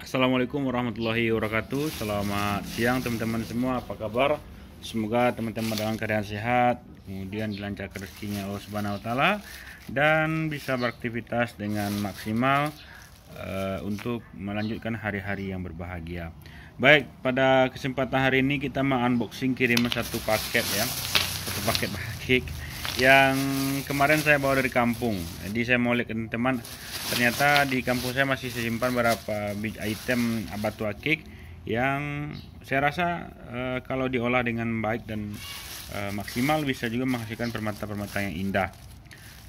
Assalamualaikum warahmatullahi wabarakatuh Selamat siang teman-teman semua Apa kabar? Semoga teman-teman dalam keadaan sehat Kemudian dilancarkan rezekinya Allah subhanahu wa ta'ala Dan bisa beraktivitas dengan maksimal uh, Untuk melanjutkan hari-hari yang berbahagia Baik, pada kesempatan hari ini Kita mau unboxing kiriman satu paket ya Satu paket paket Yang kemarin saya bawa dari kampung Jadi saya mau lihat teman-teman ternyata di kampung saya masih simpan beberapa item batu akik yang saya rasa uh, kalau diolah dengan baik dan uh, maksimal bisa juga menghasilkan permata-permata yang indah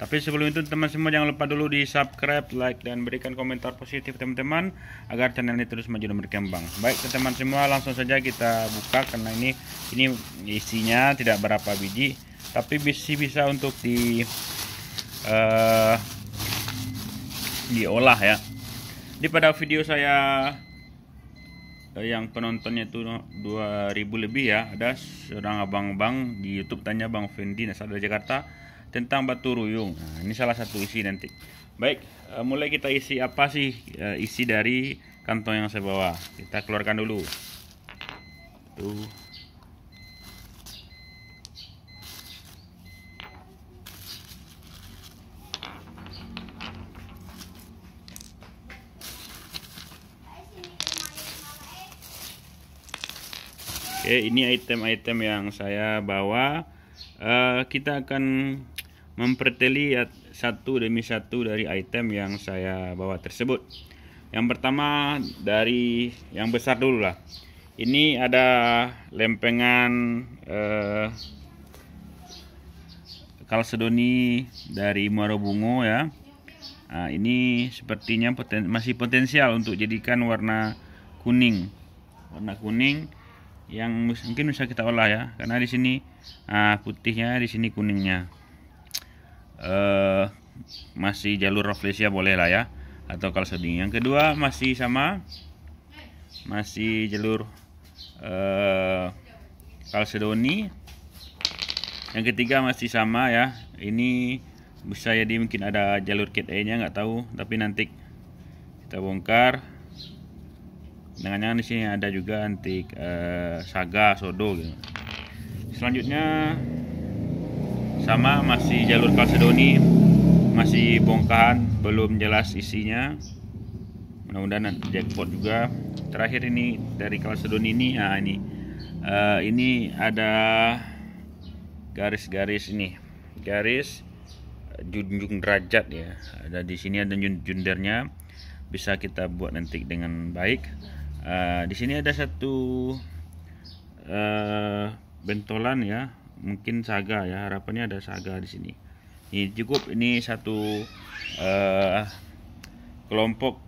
tapi sebelum itu teman semua jangan lupa dulu di subscribe, like, dan berikan komentar positif teman-teman agar channel ini terus maju dan berkembang. Baik teman semua langsung saja kita buka karena ini ini isinya tidak berapa biji tapi bisa bisa untuk di uh, diolah ya di pada video saya eh, yang penontonnya itu 2000 lebih ya ada seorang abang-abang di YouTube tanya Bang Fendi asal dari Jakarta tentang batu ruyung nah, ini salah satu isi nanti baik eh, mulai kita isi apa sih eh, isi dari kantong yang saya bawa kita keluarkan dulu tuh Oke, ini item-item yang saya bawa. Uh, kita akan memperteli satu demi satu dari item yang saya bawa tersebut. Yang pertama dari yang besar dulu lah. Ini ada lempengan uh, eh, kalsedoni dari Bungo ya. Nah, ini sepertinya poten masih potensial untuk jadikan warna kuning. Warna kuning yang mungkin bisa kita olah ya karena di sini uh, putihnya di sini kuningnya uh, masih jalur Rafflesia boleh lah ya atau kalau sedih yang kedua masih sama masih jalur uh, eh, kalsedoni yang ketiga masih sama ya ini bisa jadi mungkin ada jalur kit E nya nggak tahu tapi nanti kita bongkar dengan yang di sini ada juga antik uh, saga sodo gitu selanjutnya sama masih jalur Kalsedoni masih bongkahan belum jelas isinya mudah-mudahan jackpot juga terakhir ini dari Kalsedoni ini nah ini uh, ini ada garis-garis ini garis junjung derajat ya ada di sini ada jundernya bisa kita buat nanti dengan baik uh, di sini ada satu uh, bentolan ya mungkin saga ya harapannya ada saga di sini ini cukup ini satu uh, kelompok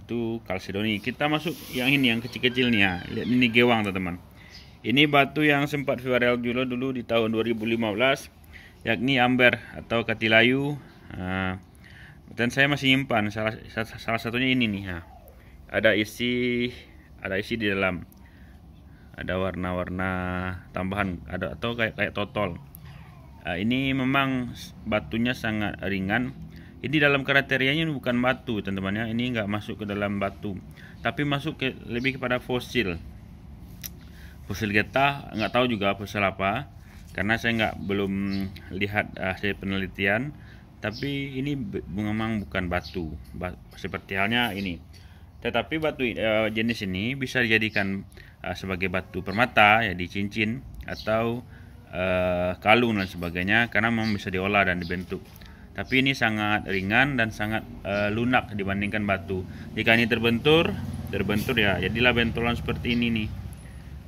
itu kalsedoni kita masuk yang ini yang kecil-kecil nih ya lihat ini gewang teman-teman ini batu yang sempat viral dulu dulu di tahun 2015 yakni amber atau katilayu uh, dan saya masih nyimpan salah, salah satunya ini nih ya ada isi ada isi di dalam ada warna-warna tambahan ada atau kayak kayak totol uh, ini memang batunya sangat ringan ini dalam kriterianya bukan batu teman-teman ya ini nggak masuk ke dalam batu tapi masuk ke lebih kepada fosil fosil getah nggak tahu juga fosil apa karena saya nggak belum lihat ah, hasil penelitian tapi ini memang bukan batu seperti halnya ini tetapi batu uh, jenis ini bisa dijadikan uh, sebagai batu permata, ya di cincin atau uh, kalung dan sebagainya karena memang bisa diolah dan dibentuk. Tapi ini sangat ringan dan sangat uh, lunak dibandingkan batu. Jika ini terbentur, terbentur ya jadilah bentulan seperti ini nih.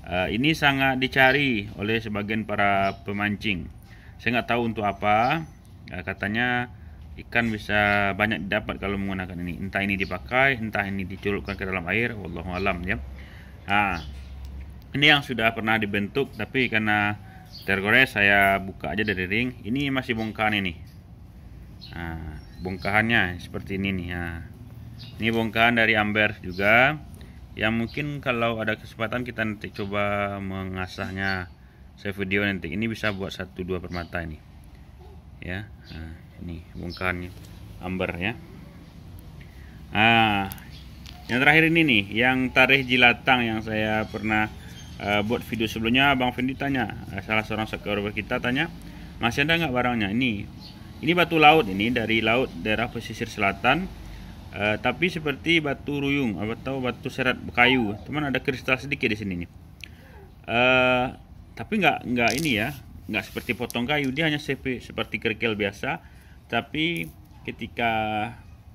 Uh, ini sangat dicari oleh sebagian para pemancing. Saya nggak tahu untuk apa. Uh, katanya ikan bisa banyak didapat kalau menggunakan ini entah ini dipakai entah ini diculupkan ke dalam air wallahualam ya nah, ini yang sudah pernah dibentuk tapi karena tergores saya buka aja dari ring ini masih bongkahan ini nah, bongkahannya seperti ini nih nah, ini bongkahan dari amber juga yang mungkin kalau ada kesempatan kita nanti coba mengasahnya saya video nanti ini bisa buat satu dua permata ini ya nah nih bongkarnya amber ya ah yang terakhir ini nih yang tarikh jilatang yang saya pernah uh, buat video sebelumnya Bang Fendi tanya uh, salah seorang subscriber kita tanya masih ada nggak barangnya ini ini batu laut ini dari laut daerah pesisir selatan uh, tapi seperti batu ruyung atau batu serat kayu teman ada kristal sedikit di sini nih uh, tapi nggak nggak ini ya nggak seperti potong kayu dia hanya seperti kerikil biasa tapi ketika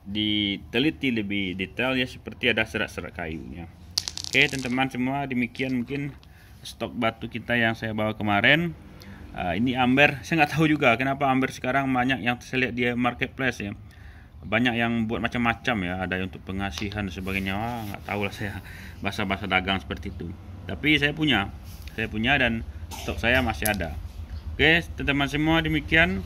diteliti lebih detail ya seperti ada serat-serat kayunya oke teman-teman semua demikian mungkin stok batu kita yang saya bawa kemarin uh, ini amber saya nggak tahu juga kenapa amber sekarang banyak yang saya lihat di marketplace ya banyak yang buat macam-macam ya ada yang untuk pengasihan dan sebagainya wah nggak tahu lah saya bahasa-bahasa dagang seperti itu tapi saya punya saya punya dan stok saya masih ada oke teman-teman semua demikian